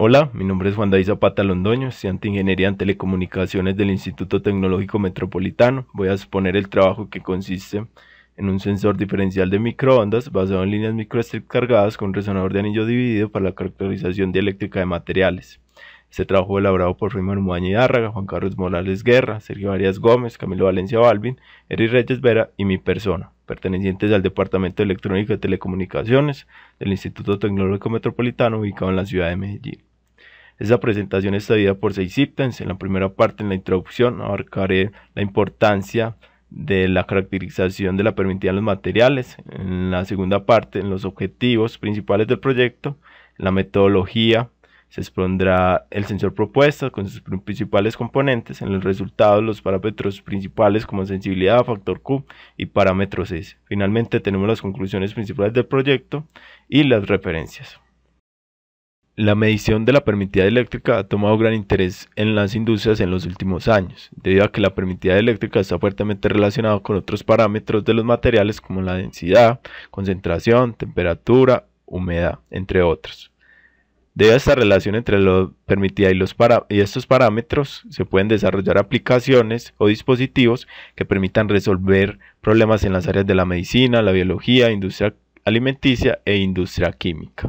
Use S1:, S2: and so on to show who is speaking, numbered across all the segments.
S1: Hola, mi nombre es Juan David Zapata Londoño, estudiante de Ingeniería en Telecomunicaciones del Instituto Tecnológico Metropolitano. Voy a exponer el trabajo que consiste en un sensor diferencial de microondas basado en líneas microstrip cargadas con resonador de anillo dividido para la caracterización dieléctrica de materiales. Este trabajo fue elaborado por Raymond Muaña y Dárraga, Juan Carlos Morales Guerra, Sergio Arias Gómez, Camilo Valencia Balvin, Eric Reyes Vera y mi persona, pertenecientes al Departamento de Electrónica y Telecomunicaciones del Instituto Tecnológico Metropolitano ubicado en la ciudad de Medellín. Esta presentación está dividida por seis ítems. En la primera parte, en la introducción, abarcaré la importancia de la caracterización de la permitida en los materiales. En la segunda parte, en los objetivos principales del proyecto, en la metodología, se expondrá el sensor propuesto con sus principales componentes, en el resultado los parámetros principales como sensibilidad, factor Q y parámetros S. Finalmente tenemos las conclusiones principales del proyecto y las referencias. La medición de la permitida eléctrica ha tomado gran interés en las industrias en los últimos años, debido a que la permitida eléctrica está fuertemente relacionada con otros parámetros de los materiales como la densidad, concentración, temperatura, humedad, entre otros. Debido a esta relación entre la permitida y, y estos parámetros, se pueden desarrollar aplicaciones o dispositivos que permitan resolver problemas en las áreas de la medicina, la biología, industria alimenticia e industria química.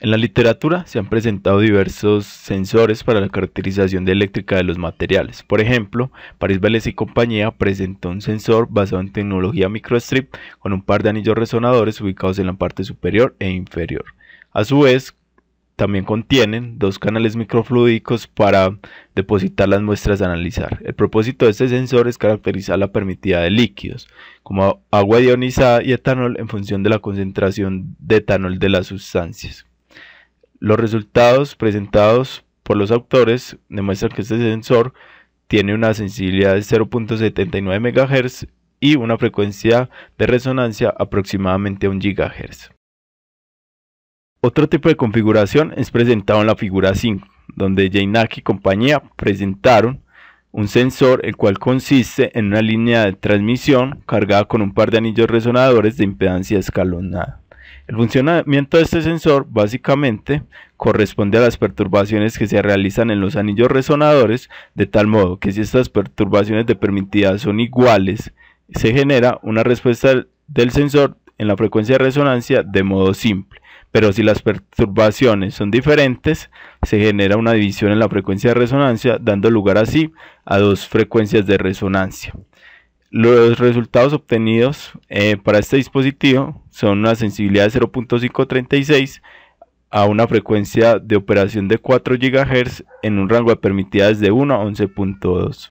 S1: En la literatura se han presentado diversos sensores para la caracterización de eléctrica de los materiales. Por ejemplo, París Vélez y compañía presentó un sensor basado en tecnología microstrip con un par de anillos resonadores ubicados en la parte superior e inferior. A su vez, también contienen dos canales microfluídicos para depositar las muestras a analizar. El propósito de este sensor es caracterizar la permitida de líquidos, como agua ionizada y etanol en función de la concentración de etanol de las sustancias. Los resultados presentados por los autores demuestran que este sensor tiene una sensibilidad de 0.79 MHz y una frecuencia de resonancia aproximadamente a 1 GHz. Otro tipo de configuración es presentado en la figura 5, donde Jainaki y compañía presentaron un sensor el cual consiste en una línea de transmisión cargada con un par de anillos resonadores de impedancia escalonada. El funcionamiento de este sensor básicamente corresponde a las perturbaciones que se realizan en los anillos resonadores, de tal modo que si estas perturbaciones de permitividad son iguales, se genera una respuesta del sensor en la frecuencia de resonancia de modo simple. Pero si las perturbaciones son diferentes, se genera una división en la frecuencia de resonancia, dando lugar así a dos frecuencias de resonancia. Los resultados obtenidos eh, para este dispositivo son una sensibilidad de 0.536 a una frecuencia de operación de 4 GHz en un rango de permitidas de 1 a 11.2.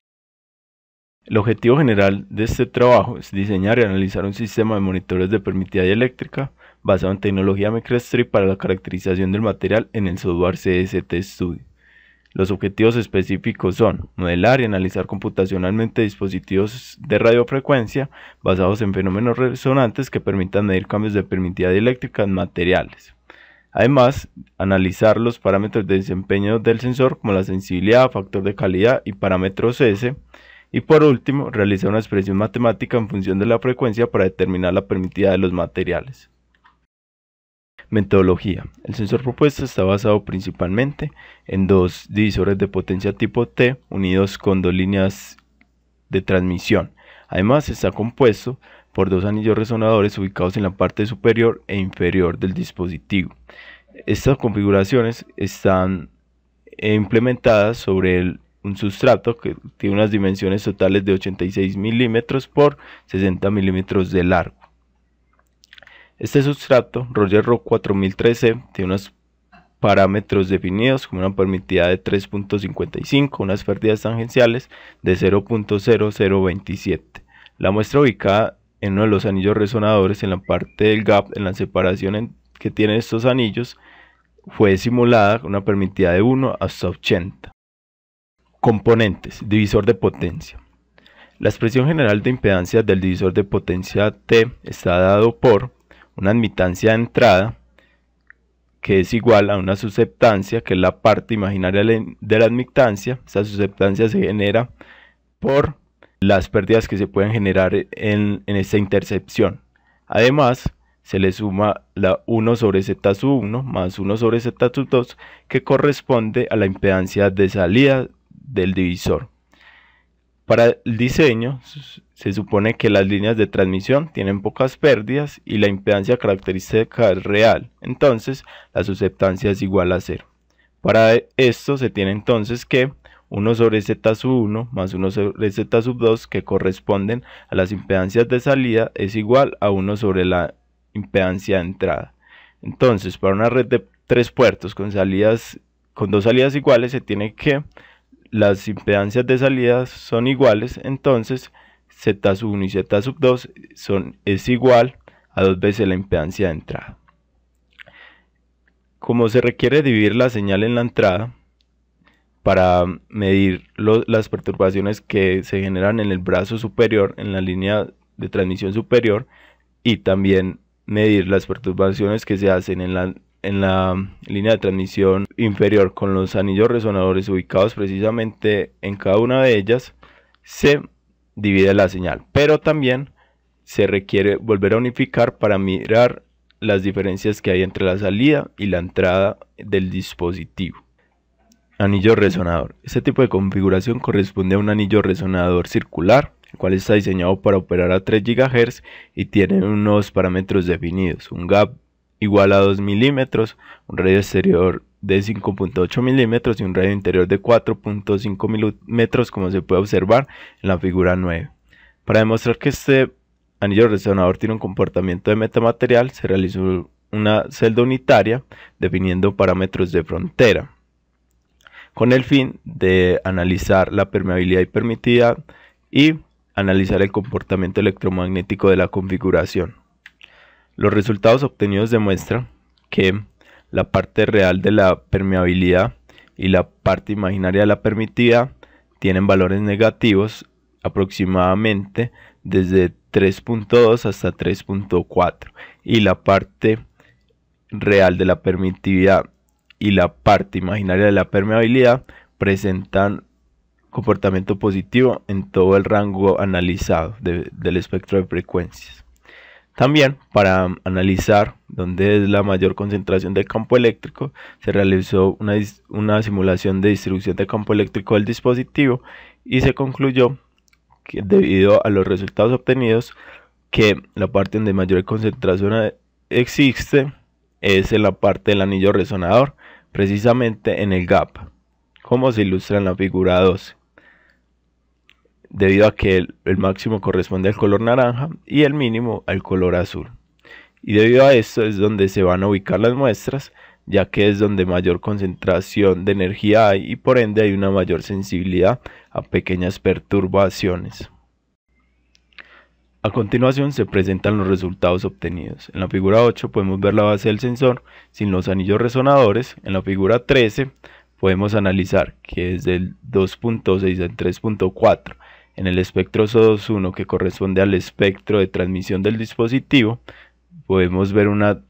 S1: El objetivo general de este trabajo es diseñar y analizar un sistema de monitores de permitida eléctrica basado en tecnología MicroStrip para la caracterización del material en el software CST Studio. Los objetivos específicos son modelar y analizar computacionalmente dispositivos de radiofrecuencia basados en fenómenos resonantes que permitan medir cambios de permitividad eléctrica en materiales. Además, analizar los parámetros de desempeño del sensor como la sensibilidad, factor de calidad y parámetros S. Y por último, realizar una expresión matemática en función de la frecuencia para determinar la permitividad de los materiales. Metodología. El sensor propuesto está basado principalmente en dos divisores de potencia tipo T unidos con dos líneas de transmisión. Además está compuesto por dos anillos resonadores ubicados en la parte superior e inferior del dispositivo. Estas configuraciones están implementadas sobre un sustrato que tiene unas dimensiones totales de 86 milímetros por 60 milímetros de largo. Este sustrato Roger Rock 4013 tiene unos parámetros definidos como una permitida de 3.55, unas pérdidas tangenciales de 0.0027. La muestra ubicada en uno de los anillos resonadores en la parte del gap, en la separación que tienen estos anillos, fue simulada con una permitida de 1 hasta 80. Componentes, divisor de potencia. La expresión general de impedancia del divisor de potencia T está dado por una admitancia de entrada, que es igual a una susceptancia, que es la parte imaginaria de la admitancia. Esa susceptancia se genera por las pérdidas que se pueden generar en, en esta intercepción. Además, se le suma la 1 sobre Z1 más 1 sobre Z2 que corresponde a la impedancia de salida del divisor. Para el diseño, se supone que las líneas de transmisión tienen pocas pérdidas y la impedancia característica es real, entonces la susceptancia es igual a cero. Para esto se tiene entonces que 1 sobre z sub 1 más 1 sobre z sub 2 que corresponden a las impedancias de salida es igual a 1 sobre la impedancia de entrada. Entonces, para una red de tres puertos con salidas con dos salidas iguales se tiene que las impedancias de salida son iguales, entonces Z1 y Z2 son, es igual a dos veces la impedancia de entrada. Como se requiere dividir la señal en la entrada para medir las perturbaciones que se generan en el brazo superior, en la línea de transmisión superior, y también medir las perturbaciones que se hacen en la en la línea de transmisión inferior con los anillos resonadores ubicados precisamente en cada una de ellas, se divide la señal, pero también se requiere volver a unificar para mirar las diferencias que hay entre la salida y la entrada del dispositivo. Anillo resonador. Este tipo de configuración corresponde a un anillo resonador circular, el cual está diseñado para operar a 3 GHz y tiene unos parámetros definidos, un gap igual a 2 milímetros, un radio exterior de 5.8 milímetros y un radio interior de 4.5 milímetros como se puede observar en la figura 9. Para demostrar que este anillo resonador tiene un comportamiento de metamaterial se realizó una celda unitaria definiendo parámetros de frontera con el fin de analizar la permeabilidad y permitividad y analizar el comportamiento electromagnético de la configuración. Los resultados obtenidos demuestran que la parte real de la permeabilidad y la parte imaginaria de la permitividad tienen valores negativos aproximadamente desde 3.2 hasta 3.4 y la parte real de la permitividad y la parte imaginaria de la permeabilidad presentan comportamiento positivo en todo el rango analizado del espectro de frecuencias. También para analizar dónde es la mayor concentración de campo eléctrico, se realizó una, simulación de distribución de campo eléctrico del dispositivo y se concluyó que debido a los resultados obtenidos que la parte donde mayor concentración existe es en la parte del anillo resonador, precisamente en el gap, como se ilustra en la figura 12 debido a que el, máximo corresponde al color naranja y el mínimo al color azul. Y debido a esto es donde se van a ubicar las muestras, ya que es donde mayor concentración de energía hay y por ende hay una mayor sensibilidad a pequeñas perturbaciones. A continuación se presentan los resultados obtenidos. En la figura 8 podemos ver la base del sensor sin los anillos resonadores. En la figura 13 podemos analizar que es del 2.6 al 3.4 en el espectro SO21, que corresponde al espectro de transmisión del dispositivo, podemos ver una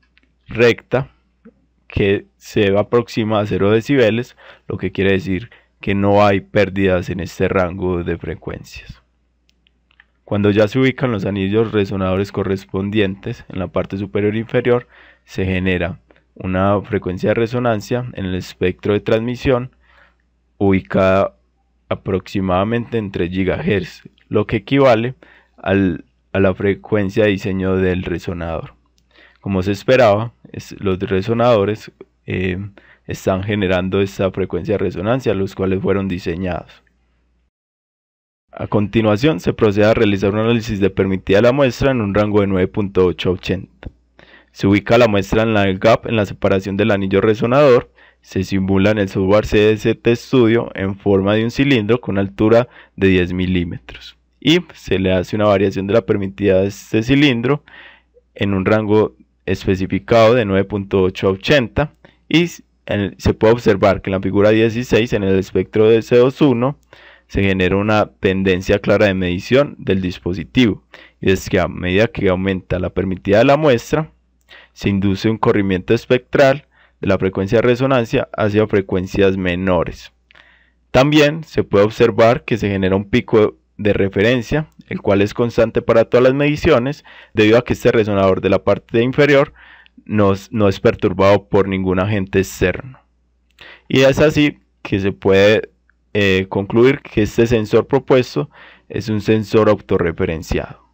S1: recta que se aproxima a 0 decibeles, lo que quiere decir que no hay pérdidas en este rango de frecuencias. Cuando ya se ubican los anillos resonadores correspondientes en la parte superior e inferior, se genera una frecuencia de resonancia en el espectro de transmisión ubicada aproximadamente entre GHz, lo que equivale a la frecuencia de diseño del resonador. Como se esperaba, los resonadores eh, están generando esta frecuencia de resonancia, los cuales fueron diseñados. A continuación, se procede a realizar un análisis de permitida la muestra en un rango de 80. Se ubica la muestra en la gap en la separación del anillo resonador se simula en el software CST Studio en forma de un cilindro con altura de 10 milímetros y se le hace una variación de la permitida de este cilindro en un rango especificado de 9.8 a 80 y se puede observar que en la figura 16 en el espectro de co 21 se genera una tendencia clara de medición del dispositivo y es que a medida que aumenta la permitida de la muestra se induce un corrimiento espectral de la frecuencia de resonancia hacia frecuencias menores. También se puede observar que se genera un pico de referencia, el cual es constante para todas las mediciones, debido a que este resonador de la parte inferior no, es perturbado por ningún agente externo. Y es así que se puede eh, concluir que este sensor propuesto es un sensor autorreferenciado.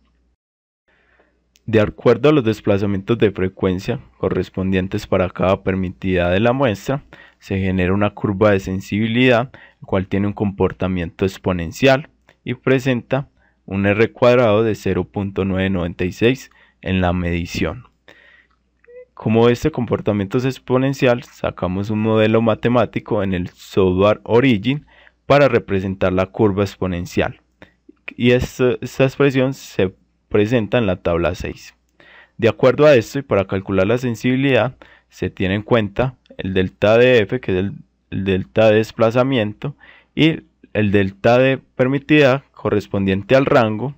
S1: De acuerdo a los desplazamientos de frecuencia correspondientes para cada permitida de la muestra, se genera una curva de sensibilidad, cual tiene un comportamiento exponencial y presenta un R cuadrado de 0.996 en la medición. Como este comportamiento es exponencial, sacamos un modelo matemático en el software Origin para representar la curva exponencial. Y esta, esta expresión se presenta en la tabla 6. De acuerdo a esto y para calcular la sensibilidad se tiene en cuenta el delta de F que es el, delta de desplazamiento y el delta de permitida correspondiente al rango,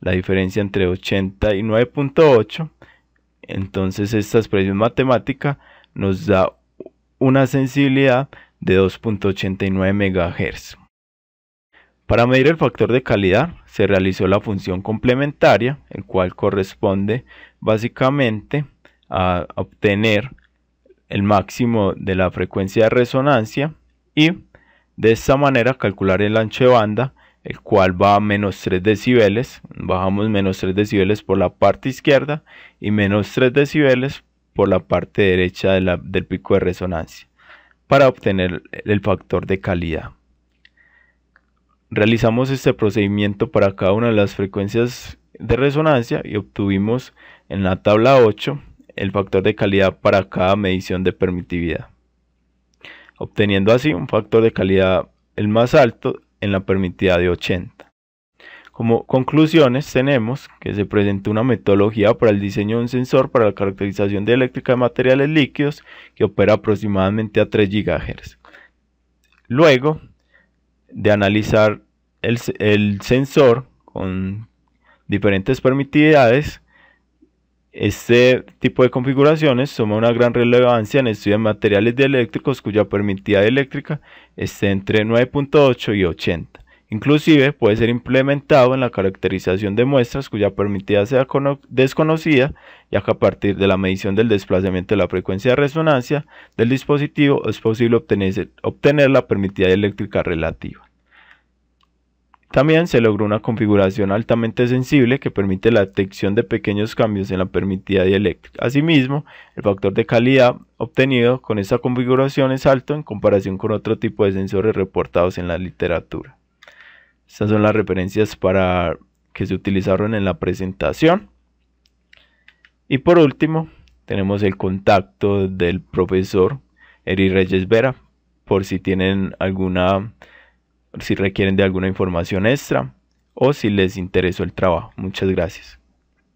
S1: la diferencia entre 80 y 9.8. Entonces esta expresión matemática nos da una sensibilidad de 2.89 MHz. Para medir el factor de calidad se realizó la función complementaria, el cual corresponde básicamente a obtener el máximo de la frecuencia de resonancia y de esta manera calcular el ancho de banda, el cual va a menos 3 decibeles, bajamos menos 3 decibeles por la parte izquierda y menos 3 decibeles por la parte derecha del pico de resonancia para obtener el factor de calidad. Realizamos este procedimiento para cada una de las frecuencias de resonancia y obtuvimos en la tabla 8 el factor de calidad para cada medición de permitividad, obteniendo así un factor de calidad el más alto en la permitividad de 80. Como conclusiones tenemos que se presentó una metodología para el diseño de un sensor para la caracterización eléctrica de materiales líquidos que opera aproximadamente a 3 GHz. Luego, de analizar el, sensor con diferentes permitividades, este tipo de configuraciones toma una gran relevancia en el estudio de materiales dieléctricos cuya permitividad eléctrica esté entre 9.8 y 80. Inclusive puede ser implementado en la caracterización de muestras cuya permitida sea desconocida, ya que a partir de la medición del desplazamiento de la frecuencia de resonancia del dispositivo es posible obtener, obtener la permitida eléctrica relativa. También se logró una configuración altamente sensible que permite la detección de pequeños cambios en la permitida dieléctrica. Asimismo, el factor de calidad obtenido con esta configuración es alto en comparación con otro tipo de sensores reportados en la literatura. Estas son las referencias para que se utilizaron en la presentación. Y por último, tenemos el contacto del profesor Eri Reyes Vera, por si tienen alguna si requieren de alguna información extra o si les interesó el trabajo. Muchas gracias.